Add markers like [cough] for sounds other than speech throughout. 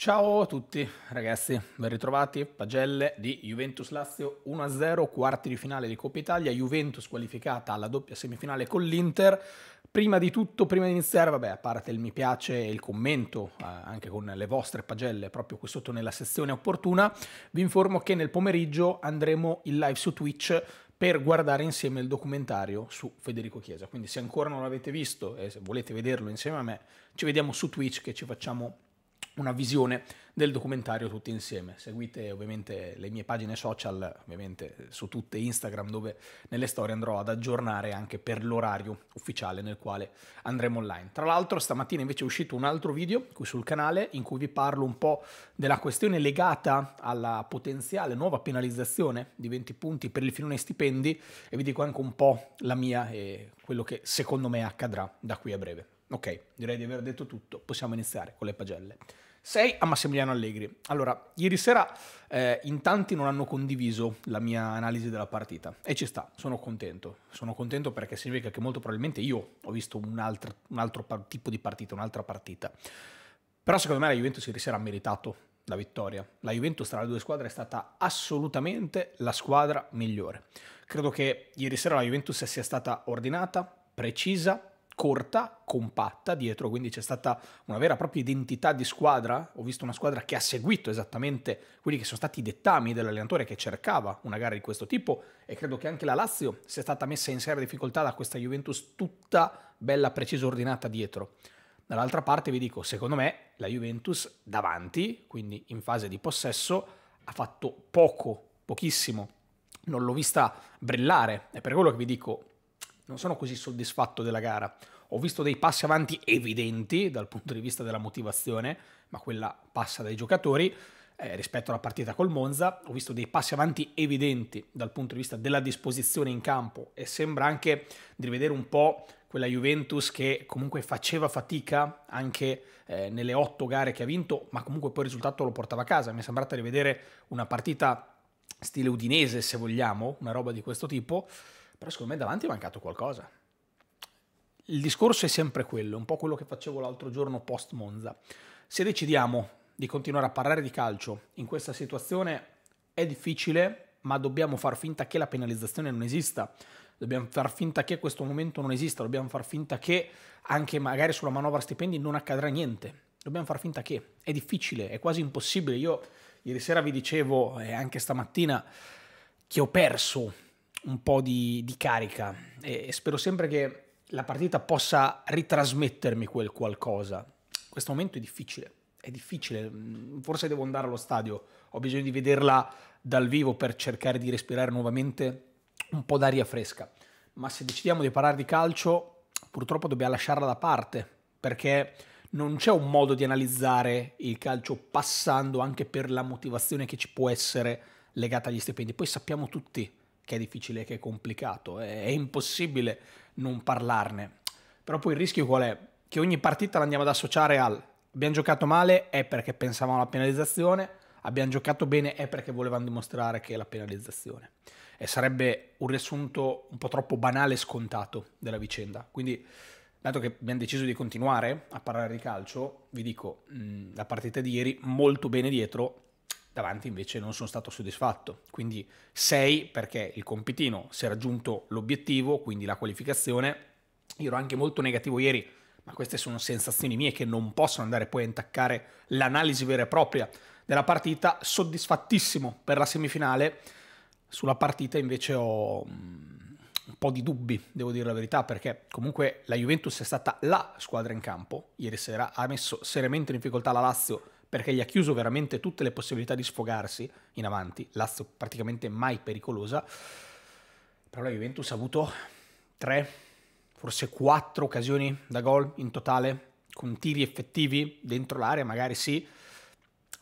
Ciao a tutti ragazzi, ben ritrovati. Pagelle di Juventus Lazio 1-0, quarti di finale di Coppa Italia. Juventus qualificata alla doppia semifinale con l'Inter. Prima di tutto, prima di iniziare, vabbè, a parte il mi piace e il commento, eh, anche con le vostre pagelle proprio qui sotto nella sezione opportuna, vi informo che nel pomeriggio andremo in live su Twitch per guardare insieme il documentario su Federico Chiesa. Quindi se ancora non l'avete visto e se volete vederlo insieme a me, ci vediamo su Twitch che ci facciamo una visione del documentario tutti insieme. Seguite ovviamente le mie pagine social, ovviamente su tutte Instagram, dove nelle storie andrò ad aggiornare anche per l'orario ufficiale nel quale andremo online. Tra l'altro stamattina invece è uscito un altro video qui sul canale in cui vi parlo un po' della questione legata alla potenziale nuova penalizzazione di 20 punti per il filone stipendi e vi dico anche un po' la mia e quello che secondo me accadrà da qui a breve. Ok, direi di aver detto tutto, possiamo iniziare con le pagelle. Sei a Massimiliano Allegri. Allora, ieri sera eh, in tanti non hanno condiviso la mia analisi della partita e ci sta, sono contento. Sono contento perché significa che molto probabilmente io ho visto un altro, un altro tipo di partita, un'altra partita. Però secondo me la Juventus ieri sera ha meritato la vittoria. La Juventus tra le due squadre è stata assolutamente la squadra migliore. Credo che ieri sera la Juventus sia stata ordinata, precisa, corta, compatta dietro, quindi c'è stata una vera e propria identità di squadra. Ho visto una squadra che ha seguito esattamente quelli che sono stati i dettami dell'allenatore che cercava una gara di questo tipo e credo che anche la Lazio sia stata messa in seria difficoltà da questa Juventus tutta bella, precisa, ordinata dietro. Dall'altra parte vi dico, secondo me la Juventus davanti, quindi in fase di possesso, ha fatto poco, pochissimo. Non l'ho vista brillare, è per quello che vi dico, non sono così soddisfatto della gara. Ho visto dei passi avanti evidenti dal punto di vista della motivazione, ma quella passa dai giocatori eh, rispetto alla partita col Monza. Ho visto dei passi avanti evidenti dal punto di vista della disposizione in campo e sembra anche di rivedere un po' quella Juventus che comunque faceva fatica anche eh, nelle otto gare che ha vinto, ma comunque poi il risultato lo portava a casa. Mi è sembrata di vedere una partita stile udinese, se vogliamo, una roba di questo tipo però secondo me davanti è mancato qualcosa. Il discorso è sempre quello, un po' quello che facevo l'altro giorno post Monza. Se decidiamo di continuare a parlare di calcio in questa situazione è difficile, ma dobbiamo far finta che la penalizzazione non esista dobbiamo far finta che questo momento non esista, dobbiamo far finta che anche magari sulla manovra stipendi non accadrà niente, dobbiamo far finta che è difficile, è quasi impossibile. Io ieri sera vi dicevo e anche stamattina che ho perso un po' di, di carica e, e spero sempre che la partita possa ritrasmettermi quel qualcosa. In questo momento è difficile, è difficile, mm, forse devo andare allo stadio, ho bisogno di vederla dal vivo per cercare di respirare nuovamente un po' d'aria fresca, ma se decidiamo di parlare di calcio purtroppo dobbiamo lasciarla da parte perché non c'è un modo di analizzare il calcio passando anche per la motivazione che ci può essere legata agli stipendi. Poi sappiamo tutti che è difficile, che è complicato, è, è impossibile non parlarne. Però poi il rischio qual è? Che ogni partita l'andiamo ad associare al abbiamo giocato male è perché pensavamo alla penalizzazione, abbiamo giocato bene è perché volevamo dimostrare che è la penalizzazione. E sarebbe un riassunto un po' troppo banale e scontato della vicenda. Quindi, dato che abbiamo deciso di continuare a parlare di calcio, vi dico, mh, mm, la partita di ieri molto bene dietro, davanti invece non sono stato soddisfatto. Quindi 6 perché il compitino si è raggiunto l'obiettivo, quindi la qualificazione. Io ero anche molto negativo ieri, ma queste sono sensazioni mie che non possono andare poi a intaccare l'analisi vera e propria della partita. Soddisfattissimo per la semifinale, sulla partita invece ho mm, un po' di dubbi, devo dire la verità, perché comunque la Juventus è stata la squadra in campo ieri sera, ha messo seriamente in difficoltà la Lazio perché gli ha chiuso veramente tutte le possibilità di sfogarsi in avanti, Lazio praticamente mai pericolosa, però la Juventus ha avuto tre, forse quattro occasioni da gol in totale, con tiri effettivi dentro l'area, magari sì,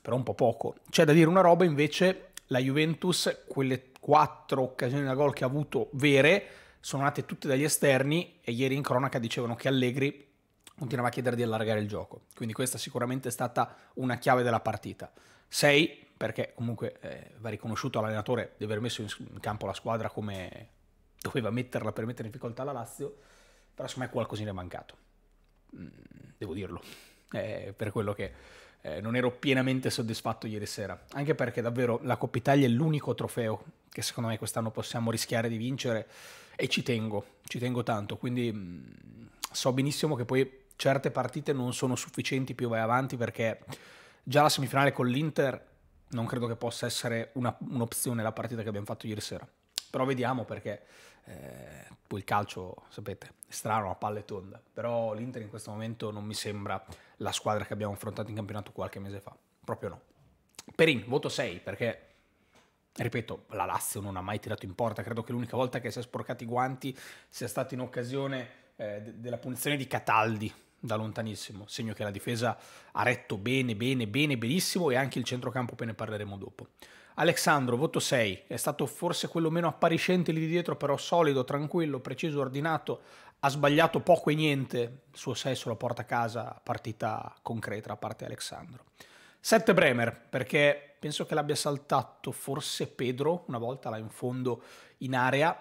però un po' poco. C'è da dire una roba invece, la Juventus, quelle quattro occasioni da gol che ha avuto vere, sono nate tutte dagli esterni e ieri in cronaca dicevano che Allegri continuava a chiedere di allargare il gioco. Quindi questa sicuramente è stata una chiave della partita. 6 perché comunque eh, va riconosciuto all'allenatore di aver messo in campo la squadra come doveva metterla per mettere in difficoltà la Lazio, però secondo me qualcosina è mancato, mm, devo dirlo, eh, per quello che eh, non ero pienamente soddisfatto ieri sera, anche perché davvero la Coppa Italia è l'unico trofeo che secondo me quest'anno possiamo rischiare di vincere e ci tengo, ci tengo tanto, quindi mh, mm, so benissimo che poi certe partite non sono sufficienti più vai avanti perché già la semifinale con l'Inter non credo che possa essere una, un'opzione la partita che abbiamo fatto ieri sera. Però vediamo perché eh, poi il calcio, sapete, è strano, a palle tonda. Però l'Inter in questo momento non mi sembra la squadra che abbiamo affrontato in campionato qualche mese fa. Proprio no. Perin, voto 6 perché ripeto, la Lazio non ha mai tirato in porta, credo che l'unica volta che si è sporcati i guanti sia stata in occasione eh, della punizione di Cataldi da lontanissimo, segno che la difesa ha retto bene, bene, bene, benissimo e anche il centrocampo, poi ne parleremo dopo. Alexandro, voto 6, è stato forse quello meno appariscente lì dietro, però solido, tranquillo, preciso, ordinato, ha sbagliato poco e niente, il suo 6 se lo porta a casa, partita concreta a parte Alexandro. 7 Bremer, perché penso che l'abbia saltato forse Pedro una volta là in fondo in area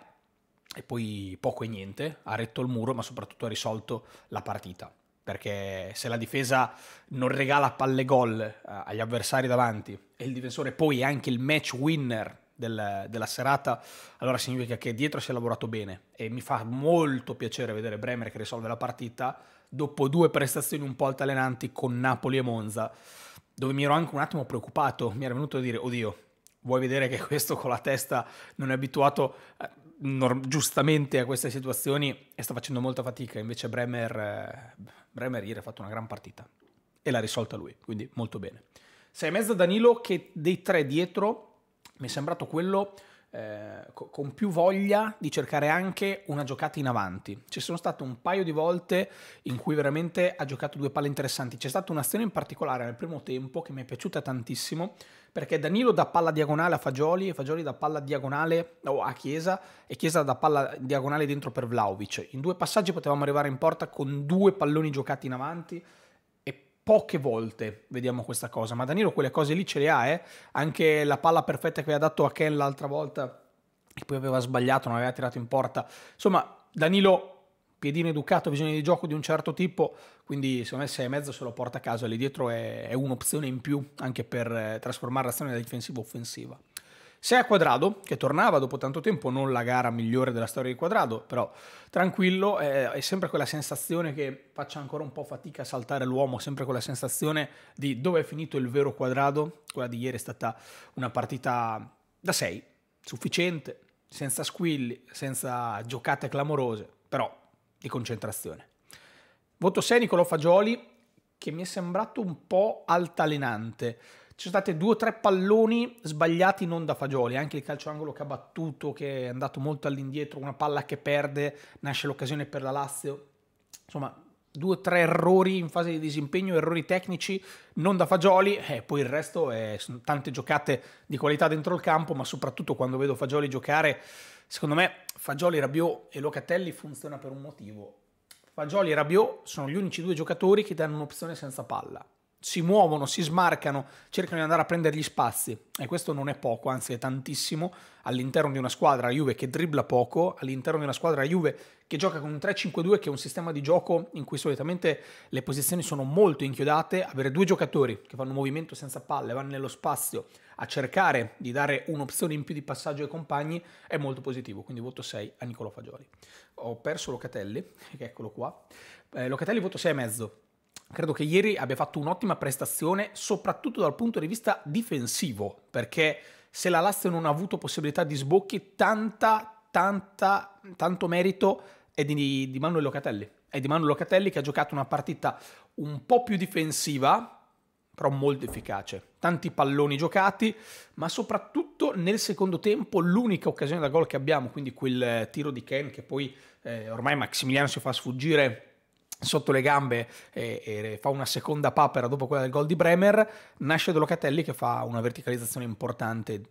e poi poco e niente, ha retto il muro ma soprattutto ha risolto la partita perché se la difesa non regala palle gol eh, agli avversari davanti e il difensore poi è anche il match winner del, della serata, allora significa che dietro si è lavorato bene e mi fa molto piacere vedere Bremer che risolve la partita dopo due prestazioni un po' altalenanti con Napoli e Monza, dove mi ero anche un attimo preoccupato, mi era venuto a dire, oddio, vuoi vedere che questo con la testa non è abituato... A eh, norm- giustamente a queste situazioni e sta facendo molta fatica, invece Bremer, eh, Bremer ieri ha fatto una gran partita e l'ha risolta lui, quindi molto bene. Sei mezzo Danilo che dei tre dietro mi è sembrato quello eh, con più voglia di cercare anche una giocata in avanti. Ci sono state un paio di volte in cui veramente ha giocato due palle interessanti. C'è stata un'azione in particolare nel primo tempo che mi è piaciuta tantissimo perché Danilo da palla diagonale a Fagioli, e Fagioli da palla diagonale a Chiesa e Chiesa da palla diagonale dentro per Vlaovic. In due passaggi potevamo arrivare in porta con due palloni giocati in avanti e poche volte vediamo questa cosa, ma Danilo quelle cose lì ce le ha, eh? anche la palla perfetta che aveva dato a Ken l'altra volta e poi aveva sbagliato, non aveva tirato in porta. Insomma, Danilo piedino educato, visione di gioco di un certo tipo, quindi secondo me 6 e mezzo se lo porta a casa, lì dietro è, è un'opzione in più anche per eh, trasformare l'azione da difensiva offensiva. Se a Quadrado, che tornava dopo tanto tempo, non la gara migliore della storia di Quadrado, però tranquillo, è, è sempre quella sensazione che faccia ancora un po' fatica a saltare l'uomo, sempre quella sensazione di dove è finito il vero Quadrado, quella di ieri è stata una partita da 6, sufficiente, senza squilli, senza giocate clamorose, però di concentrazione. Voto 6 Nicolò Fagioli, che mi è sembrato un po' altalenante. Ci sono stati due o tre palloni sbagliati non da Fagioli, anche il calcio angolo che ha battuto, che è andato molto all'indietro, una palla che perde, nasce l'occasione per la Lazio. Insomma, due o tre errori in fase di disimpegno, errori tecnici non da Fagioli, e eh, poi il resto è, sono tante giocate di qualità dentro il campo, ma soprattutto quando vedo Fagioli giocare Secondo me Fagioli, Rabiot e Locatelli funziona per un motivo. Fagioli e Rabiot sono gli unici due giocatori che danno un'opzione senza palla si muovono, si smarcano, cercano di andare a prendere gli spazi e questo non è poco, anzi è tantissimo all'interno di una squadra Juve che dribbla poco, all'interno di una squadra Juve che gioca con un 3-5-2 che è un sistema di gioco in cui solitamente le posizioni sono molto inchiodate, avere due giocatori che fanno movimento senza palle, vanno nello spazio a cercare di dare un'opzione in più di passaggio ai compagni è molto positivo, quindi voto 6 a Nicolo Fagioli. Ho perso Locatelli, [laughs] eccolo qua. Eh, Locatelli voto 6,5 Credo che ieri abbia fatto un'ottima prestazione, soprattutto dal punto di vista difensivo, perché se la Lazio non ha avuto possibilità di sbocchi, tanta, tanta, tanto merito è di, di Manuel Locatelli. È di Manuel Locatelli che ha giocato una partita un po' più difensiva, però molto efficace. Tanti palloni giocati, ma soprattutto nel secondo tempo l'unica occasione da gol che abbiamo, quindi quel tiro di Ken che poi eh, ormai Maximiliano si fa sfuggire sotto le gambe e, e, fa una seconda papera dopo quella del gol di Bremer, nasce da Locatelli che fa una verticalizzazione importante,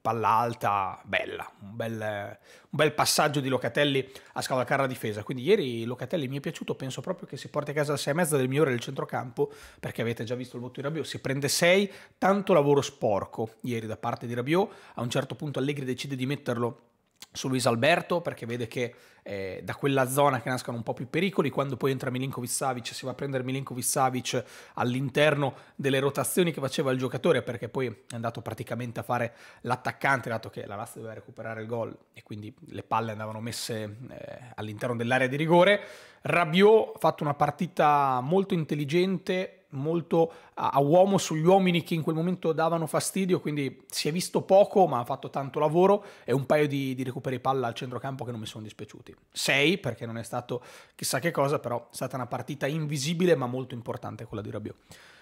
palla alta, bella, un bel, un bel passaggio di Locatelli a scavalcare la difesa. Quindi ieri Locatelli mi è piaciuto, penso proprio che si porti a casa al 6 e mezzo del migliore del centrocampo, perché avete già visto il voto di Rabiot, si prende 6, tanto lavoro sporco ieri da parte di Rabiot, a un certo punto Allegri decide di metterlo su Luis Alberto perché vede che eh, da quella zona che nascono un po' più pericoli, quando poi entra Milinkovic Savic si va a prendere Milinkovic Savic all'interno delle rotazioni che faceva il giocatore perché poi è andato praticamente a fare l'attaccante dato che la Lazio doveva recuperare il gol e quindi le palle andavano messe eh, all'interno dell'area di rigore. Rabiot ha fatto una partita molto intelligente molto a, uomo sugli uomini che in quel momento davano fastidio, quindi si è visto poco ma ha fatto tanto lavoro e un paio di, di recuperi palla al centrocampo che non mi sono dispiaciuti. 6 perché non è stato chissà che cosa, però è stata una partita invisibile ma molto importante quella di Rabiot.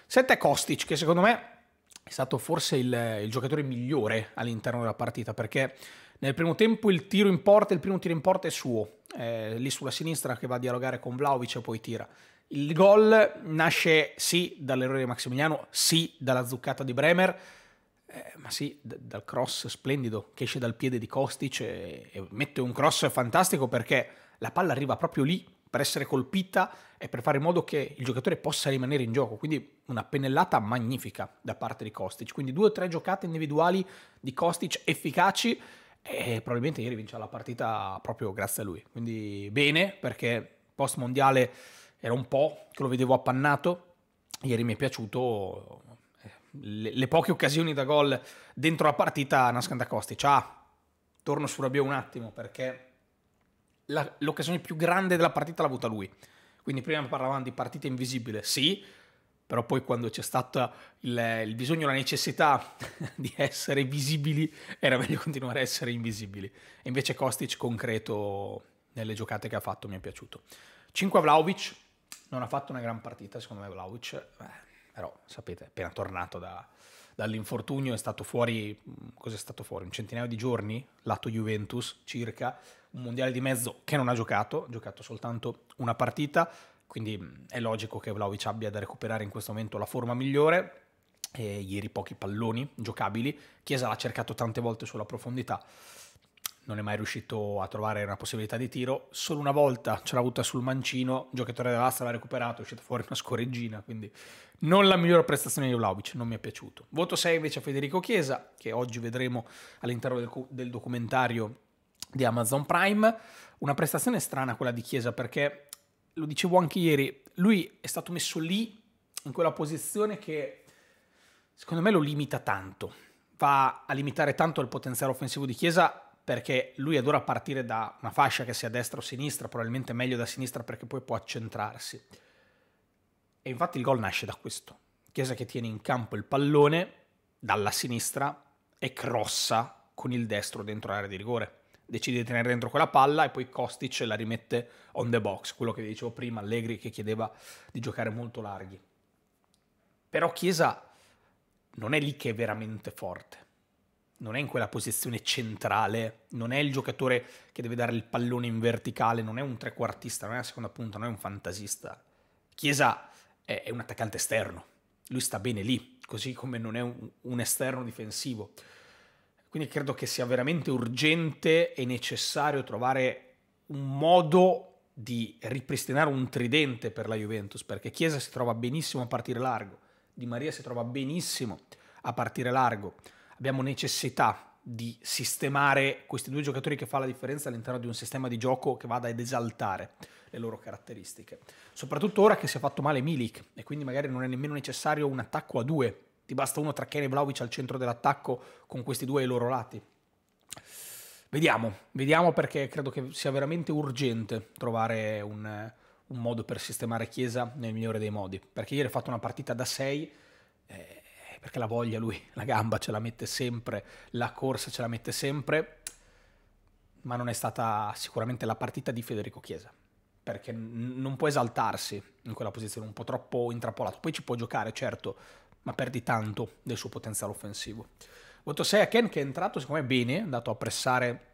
7 Kostic che secondo me è stato forse il, il giocatore migliore all'interno della partita perché nel primo tempo il tiro in porta, il primo tiro in porta è suo, eh, lì sulla sinistra che va a dialogare con Vlaovic e poi tira. Il gol nasce sì dall'errore di Maximiliano, sì dalla zuccata di Bremer, eh, ma sì d- dal cross splendido che esce dal piede di Kostic e, e mette un cross fantastico perché la palla arriva proprio lì per essere colpita e per fare in modo che il giocatore possa rimanere in gioco. Quindi una pennellata magnifica da parte di Kostic. Quindi due o tre giocate individuali di Kostic efficaci e probabilmente ieri vincerà la partita proprio grazie a lui. Quindi bene perché post mondiale era un po' che lo vedevo appannato, ieri mi è piaciuto eh, le, le poche occasioni da gol dentro la partita Nascanda Kostic. Ah, torno su Rabiot un attimo perché l'occasione più grande della partita l'ha avuta lui. Quindi prima parlavamo di partita invisibile, sì, però poi quando c'è stato il, il bisogno, la necessità [laughs] di essere visibili, era meglio continuare a essere invisibili. E invece Kostic concreto nelle giocate che ha fatto mi è piaciuto. 5 a Vlaovic, non ha fatto una gran partita, secondo me Vlaovic, eh, però sapete, appena tornato da, dall'infortunio è stato fuori, mm, cos'è stato fuori? Un centinaio di giorni, lato Juventus circa, un mondiale di mezzo che non ha giocato, ha giocato soltanto una partita, quindi mm, è logico che Vlaovic abbia da recuperare in questo momento la forma migliore. E ieri pochi palloni giocabili, Chiesa l'ha cercato tante volte sulla profondità non è mai riuscito a trovare una possibilità di tiro. Solo una volta ce l'ha avuta sul mancino, il giocatore della Lazio l'ha recuperato, è uscita fuori una scoreggina, quindi non la migliore prestazione di Vlaovic, non mi è piaciuto. Voto 6 invece a Federico Chiesa, che oggi vedremo all'interno del, del documentario di Amazon Prime. Una prestazione strana quella di Chiesa perché, lo dicevo anche ieri, lui è stato messo lì, in quella posizione che secondo me lo limita tanto. Va a limitare tanto il potenziale offensivo di Chiesa perché lui adora partire da una fascia che sia destra o sinistra, probabilmente meglio da sinistra perché poi può accentrarsi. E infatti il gol nasce da questo. Chiesa che tiene in campo il pallone dalla sinistra e crossa con il destro dentro l'area di rigore. Decide di tenere dentro quella palla e poi Kostic la rimette on the box, quello che vi dicevo prima, Allegri che chiedeva di giocare molto larghi. Però Chiesa non è lì che è veramente forte non è in quella posizione centrale, non è il giocatore che deve dare il pallone in verticale, non è un trequartista, non è una seconda punta, non è un fantasista. Chiesa è, è un attaccante esterno, lui sta bene lì, così come non è un, un esterno difensivo. Quindi credo che sia veramente urgente e necessario trovare un modo di ripristinare un tridente per la Juventus, perché Chiesa si trova benissimo a partire largo, Di Maria si trova benissimo a partire largo abbiamo necessità di sistemare questi due giocatori che fa la differenza all'interno di un sistema di gioco che vada ad esaltare le loro caratteristiche. Soprattutto ora che si è fatto male Milik e quindi magari non è nemmeno necessario un attacco a due, ti basta uno tra Kane e Vlaovic al centro dell'attacco con questi due ai loro lati. Vediamo, vediamo perché credo che sia veramente urgente trovare un, un modo per sistemare Chiesa nel migliore dei modi, perché ieri ha fatto una partita da 6 eh, perché la voglia lui, la gamba ce la mette sempre, la corsa ce la mette sempre, ma non è stata sicuramente la partita di Federico Chiesa, perché n- non può esaltarsi in quella posizione un po' troppo intrappolato, poi ci può giocare certo, ma perdi tanto del suo potenziale offensivo. Voto 6 a Ken che è entrato secondo me bene, è andato a pressare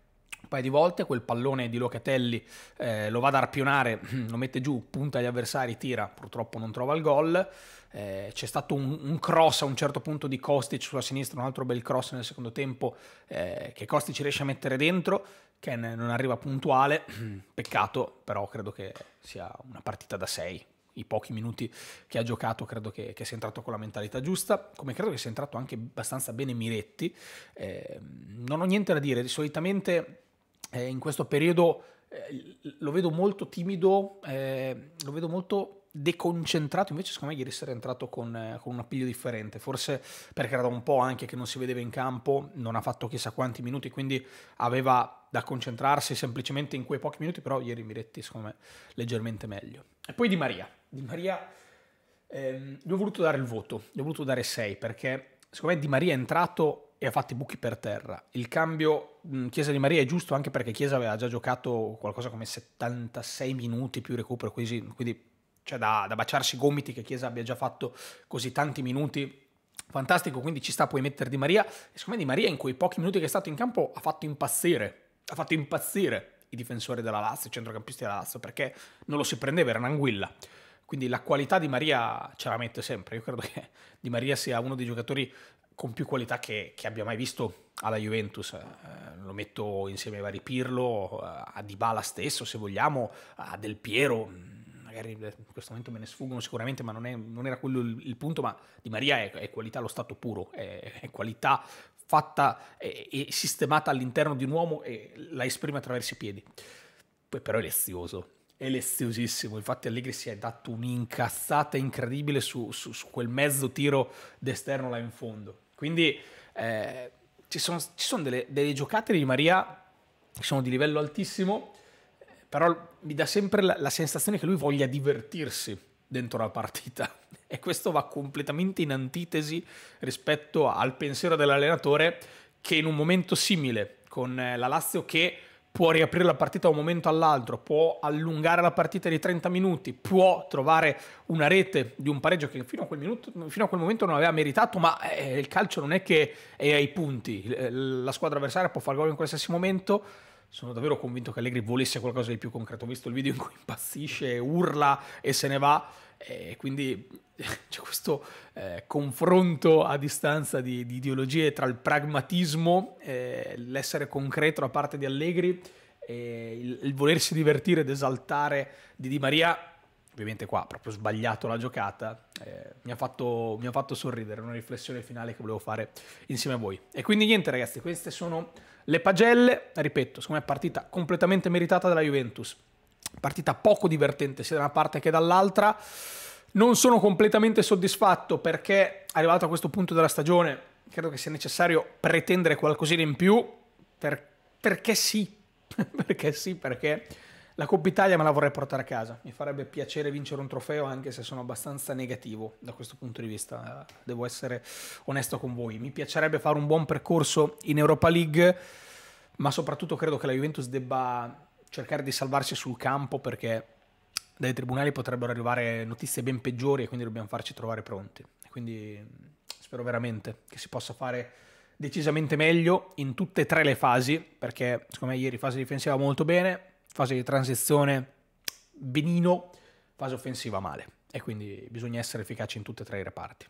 un paio di volte, quel pallone di Locatelli eh, lo va ad arpionare, [clears throat] lo mette giù, punta agli avversari, tira, purtroppo non trova il gol. Eh, c'è stato un, un, cross a un certo punto di Kostic sulla sinistra, un altro bel cross nel secondo tempo eh, che Kostic riesce a mettere dentro, Ken non arriva puntuale, [clears throat] peccato, però credo che sia una partita da 6. I pochi minuti che ha giocato credo che, che sia entrato con la mentalità giusta, come credo che sia entrato anche abbastanza bene Miretti. Eh, non ho niente da dire, solitamente eh, in questo periodo eh, lo vedo molto timido, eh, lo vedo molto deconcentrato, invece secondo me ieri sera è entrato con, eh, con, un appiglio differente, forse perché era da un po' anche che non si vedeva in campo, non ha fatto chissà quanti minuti, quindi aveva da concentrarsi semplicemente in quei pochi minuti, però ieri Miretti secondo me leggermente meglio. E poi Di Maria, Di Maria ehm, gli ho voluto dare il voto, gli ho voluto dare 6 perché secondo me Di Maria è entrato e ha fatto i buchi per terra. Il cambio mh, Chiesa di Maria è giusto anche perché Chiesa aveva già giocato qualcosa come 76 minuti più recupero, quindi, quindi c'è da, da baciarsi i gomiti che Chiesa abbia già fatto così tanti minuti fantastico, quindi ci sta, puoi mettere Di Maria. E secondo me Di Maria in quei pochi minuti che è stato in campo ha fatto impazzire, ha fatto impazzire i difensori della Lazio, i centrocampisti della Lazio, perché non lo si prendeva, era un'anguilla. Quindi la qualità di Maria ce la mette sempre. Io credo che Di Maria sia uno dei giocatori con più qualità che, che, abbia mai visto alla Juventus. Eh, lo metto insieme ai vari Pirlo, eh, a Dybala stesso, se vogliamo, a Del Piero. Mm, magari eh, in questo momento me ne sfuggono sicuramente, ma non, è, non era quello il, il, punto. Ma Di Maria è, è, qualità allo stato puro, è, è qualità fatta e sistemata all'interno di un uomo e la esprime attraverso i piedi. Poi però è lezioso, è leziosissimo. Infatti, Allegri si è dato un'incazzata incredibile su, su, su quel mezzo tiro d'esterno là in fondo. Quindi eh, ci sono, ci sono delle, delle, giocate di Maria che sono diciamo, di livello altissimo, però mi dà sempre la, la sensazione che lui voglia divertirsi dentro la partita [laughs] e questo va completamente in antitesi rispetto al pensiero dell'allenatore che in un momento simile con eh, la Lazio che può riaprire la partita da un momento all'altro, può allungare la partita di 30 minuti, può trovare una rete di un pareggio che fino a quel, minuto, fino a quel momento non aveva meritato, ma eh, il calcio non è che è ai punti, la squadra avversaria può fare gol in qualsiasi momento. Sono davvero convinto che Allegri volesse qualcosa di più concreto, Ho visto il video in cui impazzisce, urla e se ne va e eh, quindi [laughs] c'è questo eh, confronto a distanza di, di, ideologie tra il pragmatismo, eh, l'essere concreto da parte di Allegri, e il, il, volersi divertire ed esaltare di Di Maria. Ovviamente qua ha proprio sbagliato la giocata, eh, mi ha, fatto, mi, ha fatto, sorridere, una riflessione finale che volevo fare insieme a voi. E quindi niente ragazzi, queste sono le pagelle, ripeto, secondo me partita completamente meritata dalla Juventus partita poco divertente sia da una parte che dall'altra. Non sono completamente soddisfatto perché arrivato a questo punto della stagione credo che sia necessario pretendere qualcosina in più per, perché sì, [laughs] perché sì, perché la Coppa Italia me la vorrei portare a casa. Mi farebbe piacere vincere un trofeo anche se sono abbastanza negativo da questo punto di vista, devo essere onesto con voi. Mi piacerebbe fare un buon percorso in Europa League, ma soprattutto credo che la Juventus debba cercare di salvarsi sul campo perché dai tribunali potrebbero arrivare notizie ben peggiori e quindi dobbiamo farci trovare pronti. Quindi mm, spero veramente che si possa fare decisamente meglio in tutte e tre le fasi, perché secondo me ieri fase difensiva molto bene, fase di transizione benino, fase offensiva male e quindi bisogna essere efficaci in tutte e tre i reparti.